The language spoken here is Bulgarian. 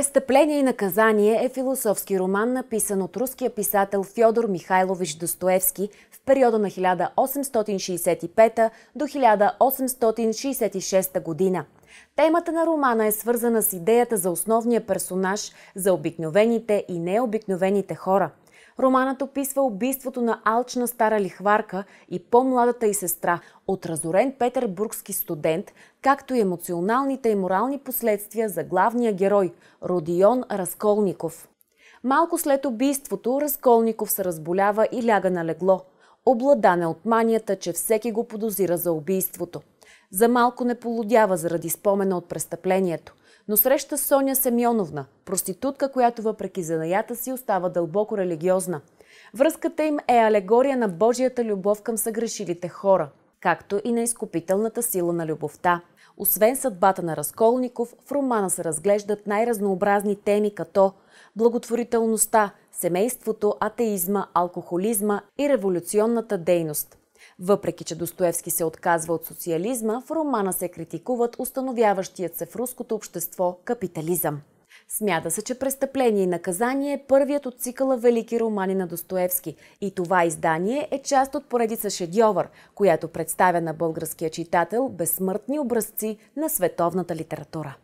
Престъпление и наказание е философски роман, написан от руския писател Фьодор Михайлович Достоевски в периода на 1865 до 1866 година. Темата на романа е свързана с идеята за основния персонаж, за обикновените и необикновените хора – Романът описва убийството на алчна стара лихварка и по-младата й сестра от разорен петербургски студент, както и емоционалните и морални последствия за главния герой – Родион Разколников. Малко след убийството Разколников се разболява и ляга на легло. обладане от манията, че всеки го подозира за убийството за малко не полудява заради спомена от престъплението, но среща Соня Семеновна, проститутка, която въпреки занаята си остава дълбоко религиозна. Връзката им е алегория на Божията любов към съгрешилите хора, както и на изкупителната сила на любовта. Освен съдбата на Разколников, в романа се разглеждат най-разнообразни теми като благотворителността, семейството, атеизма, алкохолизма и революционната дейност. Въпреки, че Достоевски се отказва от социализма, в романа се критикуват установяващият се в руското общество капитализъм. Смята се, че престъпление и наказание е първият от цикъла велики романи на Достоевски и това издание е част от поредица шедьовър, която представя на българския читател безсмъртни образци на световната литература.